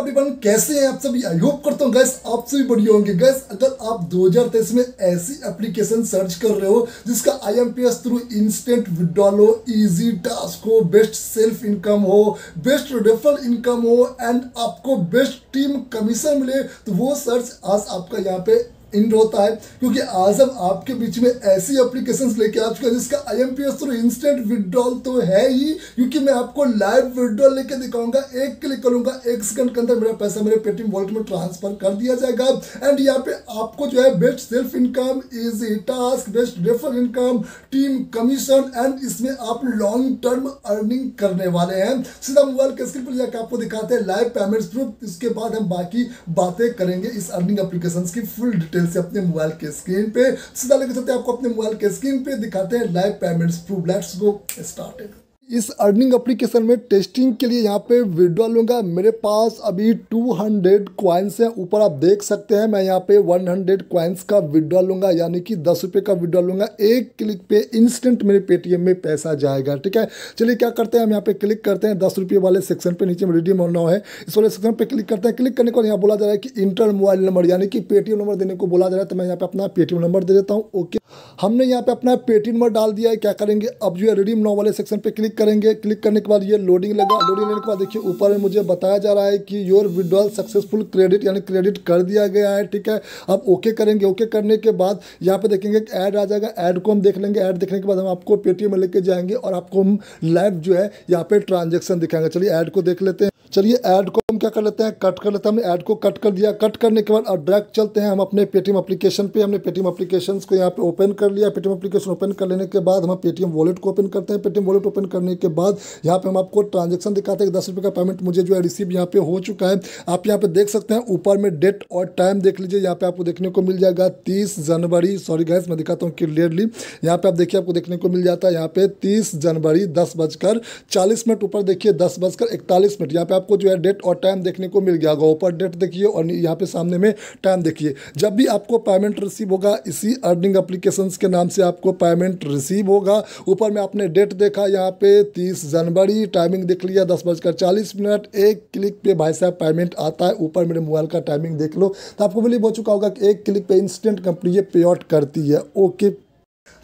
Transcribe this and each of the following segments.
Everyone कैसे हैं आप सभी आई होप करता हूं गैस आप सभी बढ़िया होंगे गैस अगर आप 2023 में ऐसी एप्लीकेशन सर्च कर रहे हो जिसका आईएमपीएस थ्रू इंस्टेंट विड्रॉल हो इजी टास्क हो बेस्ट सेल्फ इनकम हो बेस्ट रेफरल इनकम हो एंड आपको बेस्ट टीम कमीशन मिले तो वो सर्च आज आपका यहाँ पे इंड होता है क्योंकि आज हम आपके बीच में ऐसी एप्लीकेशंस लेके आ चुके हैं जिसका I M P S through instant withdrawal तो है ही क्योंकि मैं आपको लाइव विड्रॉल लेके दिखाऊंगा एक क्लिक करूंगा एक सेकंड के अंदर मेरा पैसा मेरे पेटीएम वॉलेट में ट्रांसफर कर दिया जाएगा एंड यहाँ पे आपको जो है best self income easy task best refer income team commission and इसमें आप लॉन्ग टर्म अर्निंग करने वाले हैं सीधा मोबाइल के स्क्रीन पर जाकर आपको दिखाते हैं लाइव पेमेंट प्रूफ इसके बाद हम बाकी बातें करेंगे इस अर्निंग एप्लीकेशन की फुल डिटेल डिटेल से अपने मोबाइल के स्क्रीन पे सीधा लेके चलते आपको अपने मोबाइल के स्क्रीन पे दिखाते हैं live payments proof let's go started इस अर्निंग अप्लीकेशन में टेस्टिंग के लिए यहाँ पे विड्रॉ लूँगा मेरे पास अभी 200 हंड्रेड क्वाइंस हैं ऊपर आप देख सकते हैं मैं यहाँ पे 100 हंड्रेड क्वाइंस का विड्रॉ लूँगा यानी कि दस रुपये का विड्रॉ लूँगा एक क्लिक पे इंस्टेंट मेरे पेटीएम में पैसा जाएगा ठीक है चलिए क्या करते हैं हम यहाँ पे क्लिक करते हैं दस रुपये वाले सेक्शन पर नीचे में रिडीम होना है इस वाले सेक्शन पर क्लिक करते हैं क्लिक करने को यहाँ बोला जा रहा है कि इंटर मोबाइल नंबर यानी कि पेटीएम नंबर देने को बोला जा रहा है तो मैं यहाँ पर अपना पेटीएम नंबर दे देता हूँ ओके हमने यहाँ पर अपना पेटीएम नंबर डाल दिया है क्या करेंगे अब जो है रिडीम नाउ वाले सेक्शन पर क्लिक करेंगे क्लिक करने के बाद ये लोडिंग लगा लोडिंग लेने के बाद देखिए ऊपर में मुझे बताया जा रहा है कि योर विड्रॉल सक्सेसफुल क्रेडिट यानी क्रेडिट कर दिया गया है ठीक है अब ओके करेंगे ओके करने के बाद यहाँ पे देखेंगे ऐड आ जाएगा ऐड को हम देख लेंगे ऐड देखने के बाद हम आपको पेटीएम में लेके जाएंगे और आपको हम लाइव जो है यहाँ पे ट्रांजेक्शन दिखाएंगे चलिए ऐड को देख लेते हैं चलिए ऐड को हम क्या कर लेते हैं कट कर लेते हैं हमने ऐड को कट कर दिया कट करने के बाद अब डायरेक्ट चलते हैं हम अपने पेटीएम एप्लीकेशन पे हमने पेटीएम एप्लीकेशन को यहाँ पे ओपन कर लिया पेटीएम एप्लीकेशन ओपन कर लेने के बाद हम पेटीएम वॉलेट को ओपन करते हैं पेटीएम वॉलेट ओपन करने के बाद यहाँ पे हम आपको ट्रांजेक्शन दिखाते हैं दस रुपये का पेमेंट मुझे जो है रिसीव यहाँ पे हो चुका है आप यहाँ पे देख सकते हैं ऊपर में डेट और टाइम देख लीजिए यहाँ पे आपको देखने को मिल जाएगा तीस जनवरी सॉरी गैस मैं दिखाता हूँ क्लियरली यहाँ पे आप देखिए आपको देखने को मिल जाता है यहाँ पे तीस जनवरी दस बजकर चालीस मिनट ऊपर देखिए दस बजकर इकतालीस मिनट यहाँ पे आपको जो है डेट और टाइम देखने को मिल गया होगा ऊपर डेट देखिए और यहाँ पे सामने में टाइम देखिए जब भी आपको पेमेंट रिसीव होगा इसी अर्निंग अप्लीकेशन के नाम से आपको पेमेंट रिसीव होगा ऊपर में आपने डेट देखा यहाँ पे तीस जनवरी टाइमिंग देख लिया दस बजकर चालीस मिनट एक क्लिक पे भाई साहब पेमेंट आता है ऊपर मेरे मोबाइल का टाइमिंग देख लो तो आपको बिलीव बोल चुका होगा कि एक क्लिक पे इंस्टेंट कंपनी ये पे आउट करती है ओके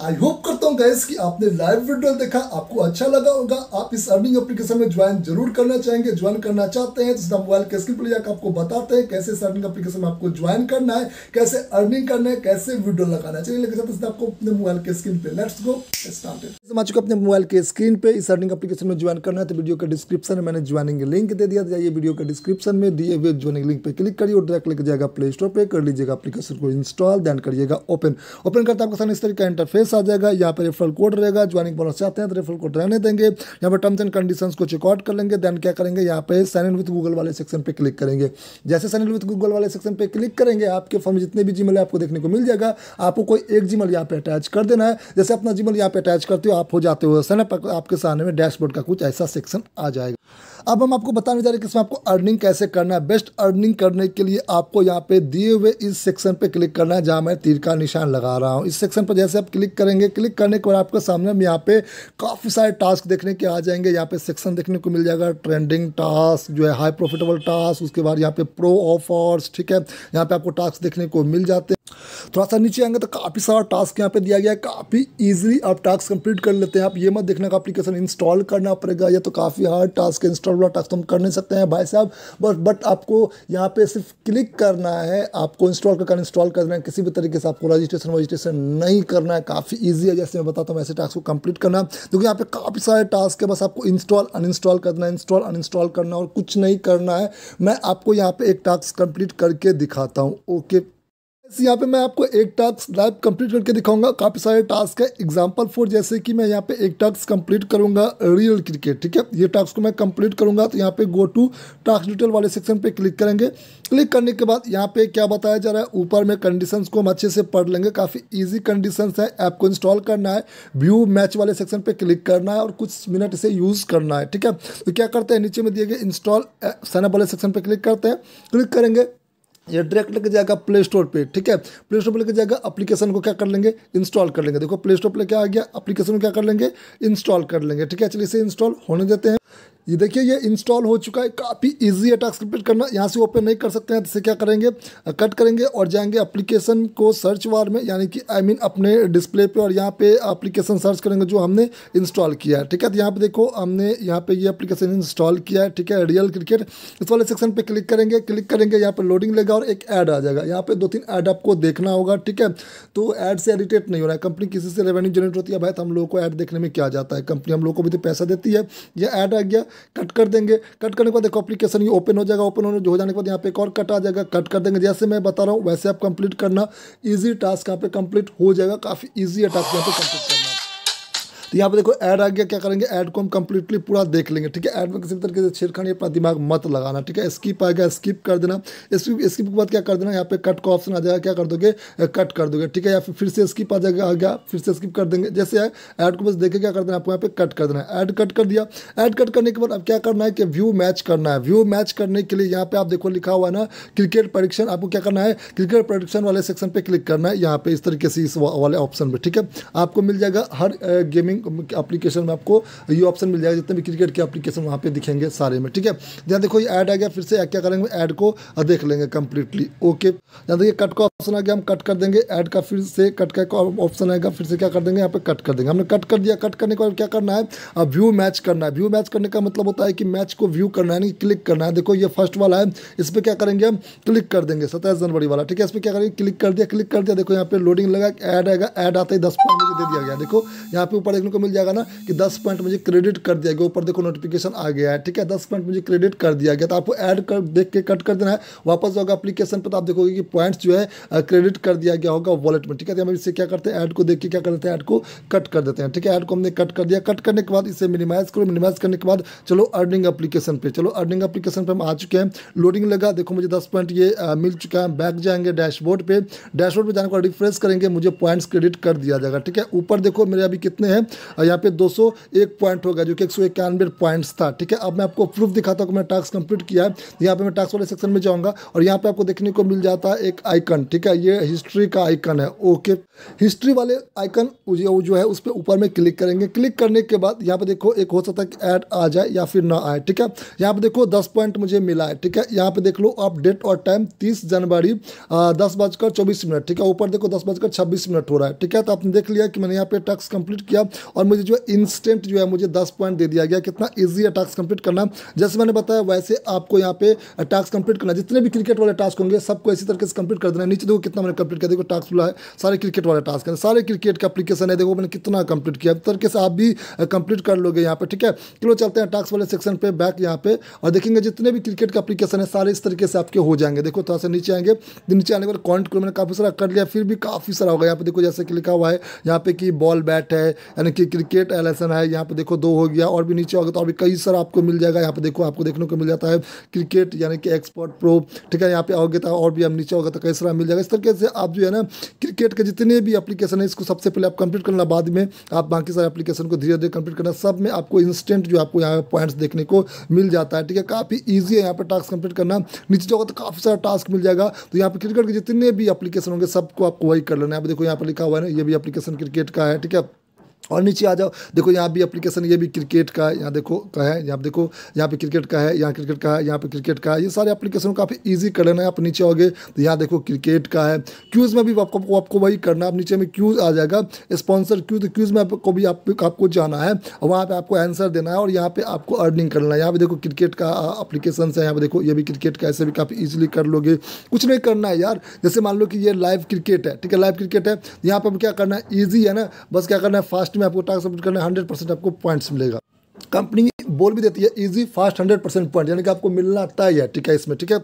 आई होप करता हूँ गैस कि आपने लाइव वीडियो देखा आपको अच्छा लगा होगा आप इस अर्निंग एप्लीकेशन में ज्वाइन जरूर करना चाहेंगे ज्वाइन करना चाहते हैं जिसका मोबाइल के स्क्रीन पर जाकर आपको बताते हैं कैसे इस अर्निंग एप्लीकेशन में आपको ज्वाइन करना है कैसे अर्निंग करना है कैसे वीडियो लगाना है चलिए लेकर तो आपको अपने मोबाइल के स्क्रीन पर लेट्स गो स्टार्टेड आ चुका अपने मोबाइल के स्क्रीन पर इस अर्निंग एप्लीकेशन में ज्वाइन करना है तो वीडियो के डिस्क्रिप्शन में मैंने ज्वाइनिंग लिंक दे दिया जाइए वीडियो के डिस्क्रिप्शन में दिए हुए ज्वाइनिंग लिंक पर क्लिक करिए और डायरेक्ट लेकर जाएगा प्ले स्टोर पर कर लीजिएगा अपलीकेशन को इंस्टॉल दैन करिएगा ओपन ओपन करता आपके सामने इस तरीके का इंटरफेस फेस आ जाएगा यहाँ पर रेफरल कोड रहेगा ज्वाइनिंग बोनस चाहते हैं तो रेफरल कोड रहने देंगे यहाँ पर टर्म्स एंड कंडीशन को चेकआउट कर लेंगे देन क्या करेंगे यहाँ पे साइन इन विथ गूगल वाले सेक्शन पर क्लिक करेंगे जैसे साइन इन विथ गूगल वाले सेक्शन पर क्लिक करेंगे आपके फॉर्म जितने भी है आपको देखने को मिल जाएगा आपको कोई एक जीमेल यहाँ पर अटैच कर देना है जैसे अपना जीमेल यहाँ पर अटैच करते हो आप हो जाते हो सैन आपके सामने में डैशबोर्ड का कुछ ऐसा सेक्शन आ जाएगा अब हम आपको बताने जा रहे हैं कि इसमें आपको अर्निंग कैसे करना है बेस्ट अर्निंग करने के लिए आपको यहाँ पे दिए हुए इस सेक्शन पे क्लिक करना है जहाँ मैं तीर का निशान लगा रहा हूँ इस सेक्शन पर जैसे आप क्लिक करेंगे क्लिक करने के बाद आपके सामने हम यहाँ पे काफ़ी सारे टास्क देखने के आ जाएंगे यहाँ पे सेक्शन देखने को मिल जाएगा ट्रेंडिंग टास्क जो है हाई प्रोफिटेबल टास्क उसके बाद यहाँ पे प्रो ऑफर्स ठीक है यहाँ पे आपको टास्क देखने को मिल जाते हैं थोड़ा सा नीचे आएंगे तो काफ़ी सारा टास्क यहाँ पे दिया गया है काफ़ी इजीली आप टास्क कंप्लीट कर लेते हैं आप ये मत देखना का अपलीकेशन इंस्टॉल करना पड़ेगा या तो काफ़ी हार्ड टास्क इंस्टॉल वाला टास्क तो हम कर नहीं सकते हैं भाई साहब बस बट आपको यहाँ पर सिर्फ क्लिक करना है आपको इंस्टॉल करके इंस्टॉल करना है किसी भी तरीके से आपको रजिस्ट्रेशन वजिस्ट्रेशन नहीं करना है काफ़ी ईजी है जैसे मैं बताता हूँ ऐसे टास्क को कम्प्लीट करना क्योंकि यहाँ पर काफ़ी सारे टास्क है बस आपको इंस्टॉल अनइंस्टॉल करना है इंस्टॉल अनइंस्टॉल करना और कुछ नहीं करना है मैं आपको यहाँ पे एक टास्क कंप्लीट करके दिखाता हूँ ओके यहाँ पे मैं आपको एक टास्क लाइव कंप्लीट करके दिखाऊंगा काफ़ी सारे टास्क है एग्जांपल फोर जैसे कि मैं यहाँ पे एक टास्क कंप्लीट करूंगा रियल क्रिकेट ठीक है ये टास्क को मैं कंप्लीट करूंगा तो यहाँ पे गो टू टास्क डिटेल वाले सेक्शन पे क्लिक करेंगे क्लिक करने के बाद यहाँ पे क्या बताया जा रहा है ऊपर में कंडीशन को हम अच्छे से पढ़ लेंगे काफ़ी ईजी कंडीशन है ऐप को इंस्टॉल करना है व्यू मैच वाले सेक्शन पर क्लिक करना है और कुछ मिनट इसे यूज़ करना है ठीक है तो क्या करते हैं नीचे में दिए गए इंस्टॉल सैनप वाले सेक्शन पर क्लिक करते हैं क्लिक करेंगे ये डायरेक्ट लेके जाएगा प्ले स्टोर पे ठीक है प्ले स्टोर पर लेके जाएगा एप्लीकेशन को क्या कर लेंगे इंस्टॉल कर लेंगे देखो प्ले स्टोर पर क्या आ गया एप्लीकेशन को क्या कर लेंगे इंस्टॉल कर लेंगे ठीक है चलिए इसे इंस्टॉल होने देते हैं ये देखिए ये इंस्टॉल हो चुका है काफ़ी इजी है टास्क रिपीट करना यहाँ से ओपन नहीं कर सकते हैं जैसे तो क्या करेंगे कट करेंगे और जाएंगे एप्लीकेशन को सर्च वार में यानी कि आई I मीन mean, अपने डिस्प्ले पे और यहाँ पे एप्लीकेशन सर्च करेंगे जो हमने इंस्टॉल किया है ठीक है तो यहाँ पे देखो हमने यहाँ पे ये एप्लीकेशन इंस्टॉल किया है ठीक है रियल क्रिकेट इस वाले सेक्शन पर क्लिक करेंगे क्लिक करेंगे यहाँ पर लोडिंग लेगा और एक ऐड आ जाएगा यहाँ पर दो तीन ऐड आपको देखना होगा ठीक है तो ऐड से एडिटेट नहीं हो रहा है कंपनी किसी से रेवेन्यू जनरेट होती है भाई तो हम लोग को ऐड देखने में क्या जाता है कंपनी हम लोग को भी तो पैसा देती है यह ऐड आ गया कट कर देंगे कट करने के बाद देखो अप्लीकेशन ये ओपन हो जाएगा ओपन होने हो जाने के बाद यहाँ पे एक और कट आ जाएगा कट कर देंगे जैसे मैं बता रहा हूँ वैसे आप कंप्लीट करना ईजी टास्क यहाँ पे कंप्लीट हो जाएगा काफ़ी ईजी है टास्क यहाँ पे कंप्लीट करना तो यहाँ पर देखो ऐड आ गया क्या करेंगे ऐड को हम कंप्लीटली पूरा देख लेंगे ठीक है ऐड में किसी तरीके से छेड़खानी अपना दिमाग मत लगाना ठीक है स्किप आ गया स्किप कर देना स्किप स्किप के बाद क्या कर देना यहाँ पे कट का ऑप्शन आ जाएगा क्या कर दोगे कट कर दोगे ठीक है या फिर फिर से स्किप आ जाएगा आ गया फिर से स्किप कर देंगे जैसे है ऐड को बस देखे क्या कर देना आपको यहाँ पे कट कर देना है ऐड कट कर दिया ऐड कट करने के बाद अब क्या करना है कि व्यू मैच करना है व्यू मैच करने के लिए यहाँ पे आप देखो लिखा हुआ है ना क्रिकेट परीक्षण आपको क्या करना है क्रिकेट परीक्षण वाले सेक्शन पर क्लिक करना है यहाँ पे इस तरीके से इस वाले ऑप्शन पर ठीक है आपको मिल जाएगा हर गेमिंग अपने एप्लीकेशन में आपको ये ऑप्शन मिल जाएगा जितने भी क्रिकेट के एप्लीकेशन वहाँ पे दिखेंगे सारे में ठीक है यहाँ देखो ये ऐड आ गया फिर से क्या करेंगे ऐड को देख लेंगे कंप्लीटली ओके यहाँ देखिए कट का ऑप्शन आ गया हम कट कर देंगे ऐड का फिर से कट का ऑप्शन आएगा फिर से क्या कर देंगे यहाँ पर कट कर देंगे हमने कट कर दिया कट करने के बाद क्या करना है अब व्यू मैच करना है व्यू मैच करने का मतलब होता है कि मैच को व्यू करना है क्लिक करना है देखो ये फर्स्ट वाला है इस पर क्या करेंगे हम क्लिक कर देंगे सत्ताईस जनवरी वाला ठीक है इस पर क्या करेंगे क्लिक कर दिया क्लिक कर दिया देखो यहाँ पे लोडिंग लगा ऐड आएगा ऐड आता ही दस पॉइंट दे दिया गया देखो यहाँ पे ऊपर एक देखने को मिल जाएगा ना कि दस पॉइंट मुझे क्रेडिट कर दिया गया ऊपर देखो नोटिफिकेशन आ गया है ठीक है दस पॉइंट मुझे क्रेडिट कर दिया गया तो आपको ऐड कर देख के कट कर देना है वापस जाओगे अपलीकेशन पर तो आप देखोगे कि पॉइंट्स जो है क्रेडिट कर दिया गया होगा वॉलेट में ठीक है तो हम इससे क्या करते हैं ऐड को देख के क्या करते हैं ऐड को कट कर देते हैं ठीक है ऐड को हमने कट कर दिया कट करने के बाद इसे मिनिमाइज करो मिनिमाइज करने के बाद चलो अर्निंग अपलीकेशन पर चलो अर्निंग अपलीकेशन पर हम आ चुके हैं लोडिंग लगा देखो मुझे दस पॉइंट ये मिल चुका है बैक जाएंगे डैशबोर्ड पर डैशबोर्ड पर जाने के बाद रिफ्रेश करेंगे मुझे पॉइंट्स क्रेडिट कर दिया जाएगा ठीक है ऊपर देखो मेरे अभी कितने हैं यहाँ पे 201 पॉइंट होगा जो कि एक सौ इक्यानवे पॉइंट्स था ठीक है अब मैं आपको प्रूफ दिखाता हूँ कि मैंने टास्क कंप्लीट किया है यहाँ पे मैं टास्क वाले सेक्शन में जाऊँगा और यहाँ पे आपको देखने को मिल जाता है एक आइकन ठीक है ये हिस्ट्री का आइकन है ओके हिस्ट्री वाले आइकन जो है उस पर ऊपर में क्लिक करेंगे क्लिक करने के बाद यहाँ पे देखो एक हो सकता है कि ऐड आ जाए या फिर ना आए ठीक है यहाँ पे देखो दस पॉइंट मुझे मिला है ठीक है यहाँ पे देख लो आप डेट और टाइम तीस जनवरी दस बजकर चौबीस मिनट ठीक है ऊपर देखो दस बजकर छब्बीस मिनट हो रहा है ठीक है तो आपने देख लिया कि मैंने यहाँ पे टास्क कंप्लीट किया और मुझे जो इंस्टेंट जो है मुझे दस पॉइंट दे दिया गया कितना ईजी है टास्क कंप्लीट करना जैसे मैंने बताया वैसे आपको यहाँ पे टास्क कंप्लीट करना जितने भी क्रिकेट वाले टास्क होंगे सबको इसी तरीके से कंप्लीट कर देना नीचे देखो कितना मैंने कंप्लीट किया देखो टास्क बुला है सारे क्रिकेट वाले टास्क हैं सारे क्रिकेट का अपलीकेशन है देखो मैंने कितना कंप्लीट किया तरीके से आप भी कंप्लीट कर लोगे यहाँ पर ठीक है चलो चलते हैं टास्क वाले सेक्शन पर बैक यहाँ पे और देखेंगे जितने भी क्रिकेट का अपलीकेशन है सारे इस तरीके से आपके हो जाएंगे देखो थोड़ा सा नीचे आएंगे नीचे आने के बाद कॉन्ट को मैंने काफ़ी सारा कर लिया फिर भी काफ़ी सारा होगा यहाँ पे देखो जैसे कि लिखा हुआ है यहाँ पे कि बॉल बैट है यानी देखिए क्रिकेट एल है यहाँ पर देखो दो हो गया और भी नीचे होगा तो और भी कई सर आपको मिल जाएगा यहाँ पर देखो आपको देखने को मिल जाता है क्रिकेट यानी कि एक्सपर्ट प्रो ठीक है यहाँ पे आओगे तो और भी अब नीचे होगा तो कई सारा मिल जाएगा इस तरीके से आप जो है ना क्रिकेट के जितने भी अपलीकेशन है इसको सबसे पहले आप कंप्लीट करना बाद में आप बाकी सारे एप्लीकेशन को धीरे धीरे कंप्लीट करना सब में आपको इंस्टेंट जो आपको यहाँ पर पॉइंट्स देखने को मिल जाता है ठीक है काफ़ी ईजी है यहाँ पर टास्क कंप्लीट करना नीचे जाओगे तो काफ़ी सारा टास्क मिल जाएगा तो यहाँ पर क्रिकेट के जितने भी अपलीकेशन होंगे सबको आपको वही कर लेना है आप देखो यहाँ पर लिखा हुआ है ना ये भी एप्लीकेशन क्रिकेट का है ठीक है और नीचे आ जाओ देखो यहाँ भी एप्लीकेशन ये भी क्रिकेट का यहाँ देखो का है यहाँ देखो यहाँ पे क्रिकेट का है यहाँ क्रिकेट का है यहाँ पे क्रिकेट का है ये सारे एप्लीकेशन काफ़ी ईजी कर लेना है आप नीचे आओगे तो यहाँ देखो क्रिकेट का है क्यूज़ में भी आपको आपको वही करना है आप नीचे में क्यूज़ आ जाएगा स्पॉन्सर क्यूज तो क्यूज़ में आपको भी आप, आपको जाना है और वहाँ पर आपको आंसर देना है और यहाँ पर आपको अर्निंग करना है यहाँ पर देखो क्रिकेट का अप्लीकेशन है यहाँ पर देखो ये भी क्रिकेट का ऐसे भी काफ़ी ईजिली कर लोगे कुछ नहीं करना है यार जैसे मान लो कि ये लाइव क्रिकेट है ठीक है लाइव क्रिकेट है यहाँ पर क्या करना है ईजी है ना बस क्या करना है फास्ट लास्ट में आपको टास्क सबमिट करना है हंड्रेड परसेंट आपको पॉइंट्स मिलेगा कंपनी बोल भी देती है easy fast hundred percent point यानी कि आपको मिलना तय है ठीक है इसमें ठीक है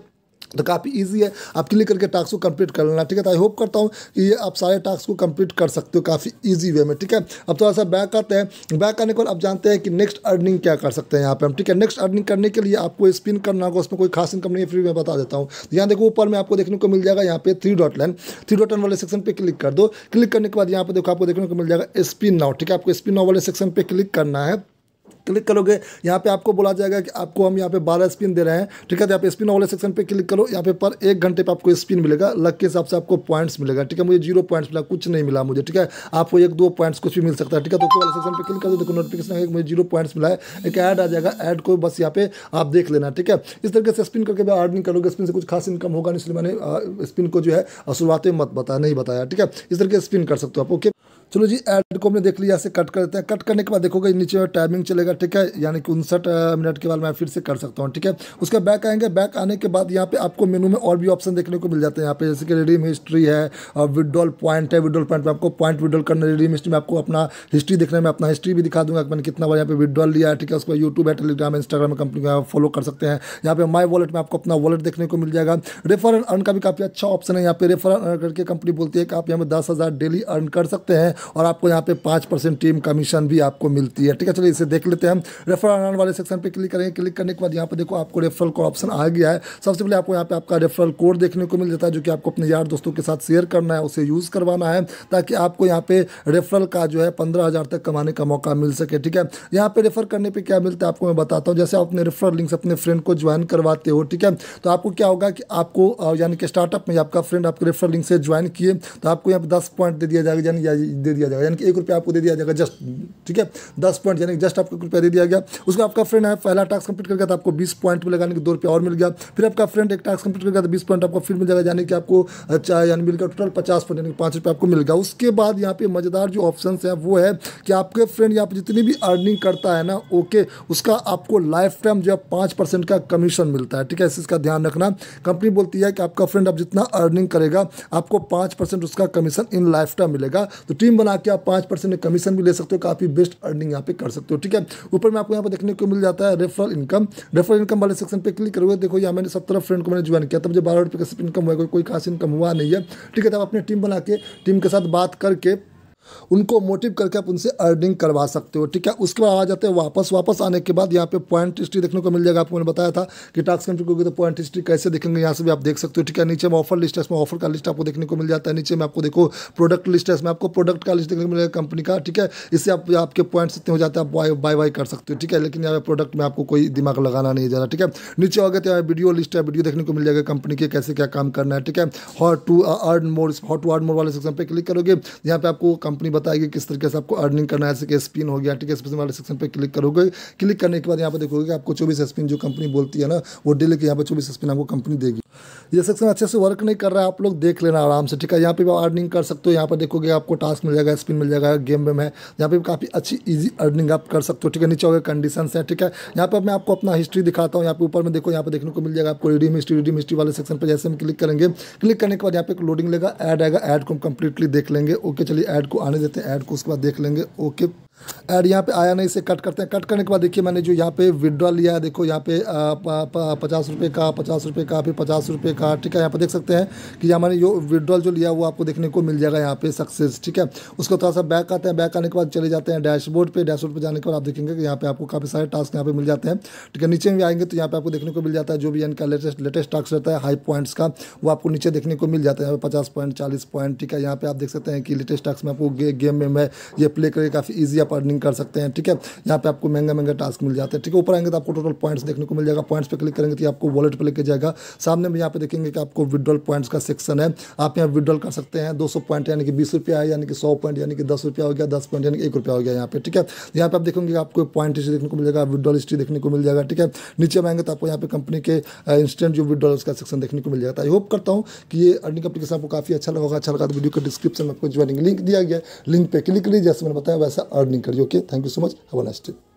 तो काफ़ी इजी है आप क्लिक करके टास्क को कंप्लीट कर लेना ठीक है तो आई होप करता हूँ कि ये आप सारे टास्क को कंप्लीट कर सकते हो काफ़ी इजी वे में ठीक है अब थोड़ा सा बैक आते हैं बैक आने के बाद आप जानते हैं कि नेक्स्ट अर्निंग क्या कर सकते हैं यहाँ पे हम ठीक है नेक्स्ट अर्निंग करने के लिए आपको स्पिन करना होगा उसमें कोई खास इनकम नहीं है फिर मैं बता देता हूँ तो यहाँ देखो ऊपर में आपको देखने को मिल जाएगा यहाँ पे three dot line three dot line वाले सेक्शन पर क्लिक कर दो क्लिक करने के बाद यहाँ पर देखो आपको देखने को मिल जाएगा स्पिन नाउ ठीक है आपको स्पिन नाउ वाले सेक्शन पर क्लिक करना है क्लिक करोगे यहाँ पे आपको बोला जाएगा कि आपको हम यहाँ पे बारह स्पिन दे रहे हैं ठीक है तो आप स्पिन वाले सेक्शन पे क्लिक करो यहाँ पे पर एक घंटे पे आपको स्पिन मिलेगा लक के हिसाब से आपको पॉइंट्स मिलेगा ठीक है मुझे जीरो पॉइंट्स मिला कुछ नहीं मिला मुझे ठीक है आपको एक दो पॉइंट्स कुछ भी मिल सकता है ठीक है तो वाले सेक्शन पर क्लिक कर दो देखो नोटिफिकेशन आएगा मुझे जीरो पॉइंट्स मिला है एक ऐड आ जाएगा ऐड को बस यहाँ पे आप देख लेना ठीक है इस तरीके से स्पिन करके अर्निंग करोगे स्पिन से कुछ खास इनकम होगा इसलिए मैंने स्पिन को जो है शुरुआत में मत बताया नहीं बताया ठीक है इस तरीके से स्पिन कर सकते हो आप ओके चलो जी ऐड को हमने देख लिया से कट कर देते हैं कट करने के बाद देखोगे नीचे में टाइमिंग चलेगा ठीक है यानी कि उनसठ मिनट के बाद मैं फिर से कर सकता हूँ ठीक है उसके बैक आएंगे बैक आने के बाद यहाँ पे आपको मेनू में और भी ऑप्शन देखने को मिल जाते हैं यहाँ पे जैसे कि रिडीम हिस्ट्री है विड्रॉल पॉइंट है विड्रॉल पॉइंट में आपको पॉइंट विड्रॉल करना रिडीम हिस्ट्री में आपको अपना हिस्ट्री देखने में अपना हिस्ट्री भी दिखा दूंगा मैंने कितना बार यहाँ पे विड्रॉल लिया है ठीक है उसके बाद यूट्यूब है टेलीग्राम इंस्टाग्राम कंपनी को फॉलो कर सकते हैं यहाँ पे माई वॉलेट में आपको अपना वॉलेट देखने को मिल जाएगा रेफर अर्न का भी काफ़ी अच्छा ऑप्शन है यहाँ पे रेफर अर्न करके कंपनी बोलती है कि आप यहाँ पर दस डेली अर्न कर सकते हैं और आपको यहाँ पे पाँच परसेंट टीम कमीशन भी आपको मिलती है ठीक है चलिए इसे देख लेते हैं हम रेफर अर्न वाले सेक्शन पे क्लिक करेंगे क्लिक करने के बाद यहाँ पे देखो आपको रेफरल का ऑप्शन आ गया है सबसे पहले आपको यहाँ पे आपका रेफरल कोड देखने को मिल जाता है जो कि आपको अपने यार दोस्तों के साथ शेयर करना है उसे यूज़ करवाना है ताकि आपको यहाँ पे रेफरल का जो है पंद्रह हज़ार तक कमाने का मौका मिल सके ठीक है यहाँ पे रेफर करने पर क्या मिलता है आपको मैं बताता हूँ जैसे आप अपने रेफरल लिंक से अपने फ्रेंड को ज्वाइन करवाते हो ठीक है तो आपको क्या होगा कि आपको यानी कि स्टार्टअप में आपका फ्रेंड आपके रेफरल लिंक से ज्वाइन किए तो आपको यहाँ पर दस पॉइंट दे दिया जाएगा यानी दे दिया जाएगा यानी कि एक रुपया आपको दे दिया जाएगा जस्ट ठीक है दस पॉइंट यानी जस्ट आपको एक रुपया दे दिया गया उसका आपका फ्रेंड है पहला टास्क कंप्लीट कर गया था आपको बीस पॉइंट मिलेगा यानी कि दो रुपया और मिल गया फिर आपका फ्रेंड एक टास्क कंप्लीट कर गया था बीस पॉइंट आपको फिर मिल जाएगा यानी कि आपको चाहे अच्छा, यानी मिलकर टोटल पचास पॉइंट यानी पाँच रुपये आपको मिल गया उसके बाद यहाँ पे मज़ेदार जो ऑप्शन है वो है कि आपके फ्रेंड यहाँ पर जितनी भी अर्निंग करता है ना ओके उसका आपको लाइफ टाइम जो है पाँच परसेंट का कमीशन मिलता है ठीक है इसका ध्यान रखना कंपनी बोलती है कि आपका फ्रेंड अब जितना अर्निंग करेगा आपको पाँच उसका कमीशन इन लाइफ टाइम मिलेगा तो टीम बना के आप पाँच परसेंट कमीशन भी ले सकते हो काफ़ी बेस्ट अर्निंग यहाँ पे कर सकते हो ठीक है ऊपर में आपको यहाँ पर देखने को मिल जाता है रेफरल इनकम रेफरल इनकम वाले सेक्शन पे क्लिक करोगे देखो यहाँ मैंने सब फ्रेंड को मैंने ज्वाइन किया था मुझे बारह रुपये का सिर्फ इनकम हुआ कोई खास इनकम हुआ नहीं है ठीक है तब अपनी टीम बना के टीम के साथ बात करके उनको मोटिव करके आप उनसे अर्निंग करवा सकते हो ठीक है उसके बाद आ जाते हैं वापस वापस आने के बाद यहाँ पे पॉइंट हिस्ट्री देखने को मिल जाएगा आपको मैंने बताया था कि टास्क कंट्री को तो पॉइंट हिस्ट्री कैसे देखेंगे यहाँ से भी आप देख सकते हो ठीक है नीचे में ऑफर लिस्ट है इसमें ऑफर का लिस्ट आपको देखने को मिल जाता है नीचे में आपको देखो प्रोडक्ट लिस्ट है इसमें आपको प्रोडक्ट का लिस्ट देखने को मिलेगा कंपनी का ठीक है इससे आप आपके पॉइंट्स इतने हो जाते हैं आप बाय बाय कर सकते हो ठीक है लेकिन यहाँ प्रोडक्ट में आपको कोई दिमाग लगाना नहीं जाना ठीक है नीचे हो गए तो यहाँ वीडियो लिस्ट है वीडियो देखने को मिल जाएगा कंपनी के कैसे क्या काम करना है ठीक है how to earn more how to earn more वाले सेक्शन पर क्लिक करोगे यहाँ पे आपको कंपनी बताएगी किस तरीके से आपको अर्निंग करना है जैसे कि स्पिन हो गया ठीक है स्पिन वाले सेक्शन पर क्लिक करोगे क्लिक करने के बाद यहाँ पर देखोगे कि आपको चौबीस स्पिन जो कंपनी बोलती है ना वो डेली के यहाँ पर चौबीस स्पिन आपको कंपनी देगी ये सेक्शन अच्छे से वर्क नहीं कर रहा है आप लोग देख लेना आराम से ठीक है यहाँ पर आप अर्निंग कर सकते हो यहाँ पर देखोगे आपको टास्क मिल जाएगा स्पिन मिल जाएगा गेम वेम है यहाँ पर काफ़ी अच्छी ईजी अर्निंग आप कर सकते हो ठीक है नीचे होगा कंडीशन है ठीक है यहाँ पर मैं आपको अपना हिस्ट्री दिखाता हूँ यहाँ पर ऊपर में देखो यहाँ पर देखने को मिल जाएगा आपको रिडीम हिस्ट्री रिडीम हिस्ट्री वाले सेक्शन पर जैसे हम क्लिक करेंगे क्लिक करने के बाद यहाँ पर लोडिंग लेगा एड आएगा एड को हम कंप्लीटली देख लेंगे ओके चलिए एड को आने देते हैं ऐड को उसके बाद देख लेंगे ओके एड यहाँ पे आया नहीं इसे कट करते हैं कट करने के बाद देखिए मैंने जो यहाँ पे विड्रॉ लिया है देखो यहाँ पे पचास रुपये का पचास रुपये का फिर पचास रुपये का ठीक है यहाँ पे देख सकते हैं कि यहाँ मैंने जो विड्रॉल जो लिया वो आपको देखने को मिल जाएगा यहाँ पे सक्सेस ठीक है उसको थोड़ा सा बैक आते हैं बैक आने के बाद चले जाते हैं डैशबोर्ड पर डैशबोर्ड पर जाने के बाद आप देखेंगे कि यहाँ पे आपको काफ़ी सारे टास्क यहाँ पे मिल जाते हैं ठीक है नीचे में आएंगे तो यहाँ पे आपको देखने को मिल जाता है जो भी इनका लेटेस्ट लेटेस्ट टास्क रहता है हाई पॉइंट्स का वो आपको नीचे देखने को मिल जाता है यहाँ पे पचास पॉइंट चालीस पॉइंट ठीक है यहाँ पे आप देख सकते हैं कि लेटेस्ट टास्क में आपको गेम में ये प्ले करके काफ़ी ईजी आप आप अर्निंग कर सकते हैं ठीक है यहाँ पे आपको महंगा महंगा टास्क मिल जाते हैं ठीक है ऊपर आएंगे तो आपको टोटल पॉइंट्स देखने को मिल जाएगा पॉइंट्स पे क्लिक करेंगे तो आपको वॉलेट पे लेके जाएगा सामने में यहाँ पे देखेंगे कि आपको विड्रॉल पॉइंट्स का सेक्शन है आप यहाँ विड्रॉल कर सकते हैं दो पॉइंट यानी कि बीस रुपया यानी कि सौ पॉइंट यानी कि दस रुपया हो गया दस पॉइंट यानी कि एक रुपया हो गया यहाँ पे ठीक है यहाँ पे आप देखेंगे आपको पॉइंट हिस्ट्री देखने को मिल जाएगा विड्रॉल हिस्ट्री देखने को मिल जाएगा ठीक है नीचे में आएंगे तो आपको यहाँ पे कंपनी के इंस्टेंट जो विड्रॉल का सेक्शन देखने को मिल जाएगा आई तो होप करता हूँ कि ये अर्निंग अपलीकेशन आपको काफी अच्छा लगा अच्छा लगा तो वीडियो के डिस्क्रिप्शन में आपको ज्वाइनिंग लिंक दिया गया लिंक पे क्लिक लीजिए जैसे मैंने बताया वैसा earning encourage. Okay, thank you so much. Have a nice day.